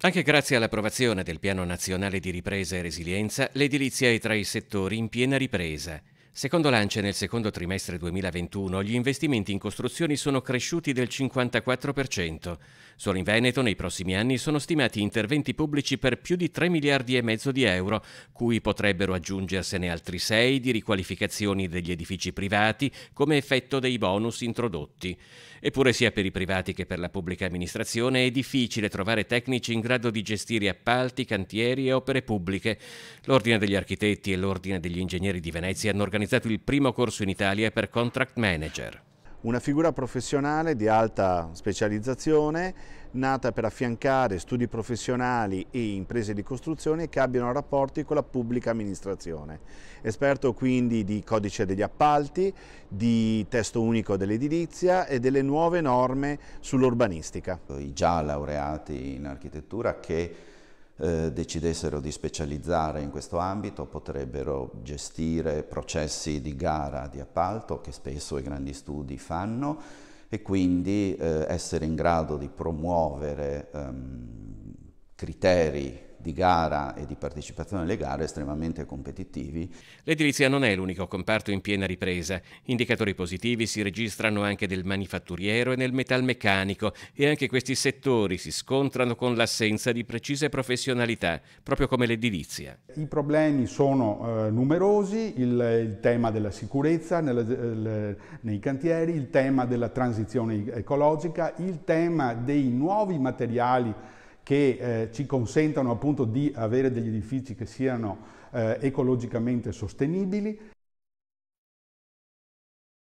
Anche grazie all'approvazione del Piano Nazionale di Ripresa e Resilienza, l'edilizia è tra i settori in piena ripresa. Secondo l'ANCE, nel secondo trimestre 2021 gli investimenti in costruzioni sono cresciuti del 54%. Solo in Veneto nei prossimi anni sono stimati interventi pubblici per più di 3 miliardi e mezzo di euro, cui potrebbero aggiungersene altri 6 di riqualificazioni degli edifici privati come effetto dei bonus introdotti. Eppure sia per i privati che per la pubblica amministrazione è difficile trovare tecnici in grado di gestire appalti, cantieri e opere pubbliche. L'Ordine degli Architetti e l'Ordine degli Ingegneri di Venezia hanno organizzato organizzato il primo corso in Italia per contract manager. Una figura professionale di alta specializzazione nata per affiancare studi professionali e imprese di costruzione che abbiano rapporti con la pubblica amministrazione. Esperto quindi di codice degli appalti, di testo unico dell'edilizia e delle nuove norme sull'urbanistica. I già laureati in architettura che eh, decidessero di specializzare in questo ambito potrebbero gestire processi di gara, di appalto che spesso i grandi studi fanno e quindi eh, essere in grado di promuovere ehm, criteri di gara e di partecipazione alle gare estremamente competitivi. L'edilizia non è l'unico comparto in piena ripresa. Indicatori positivi si registrano anche nel manifatturiero e nel metalmeccanico e anche questi settori si scontrano con l'assenza di precise professionalità, proprio come l'edilizia. I problemi sono eh, numerosi, il, il, tema della sicurezza nella, eh, le, nei cantieri, il tema della transizione ecologica, il tema dei nuovi materiali che eh, ci consentano appunto di avere degli edifici che siano eh, ecologicamente sostenibili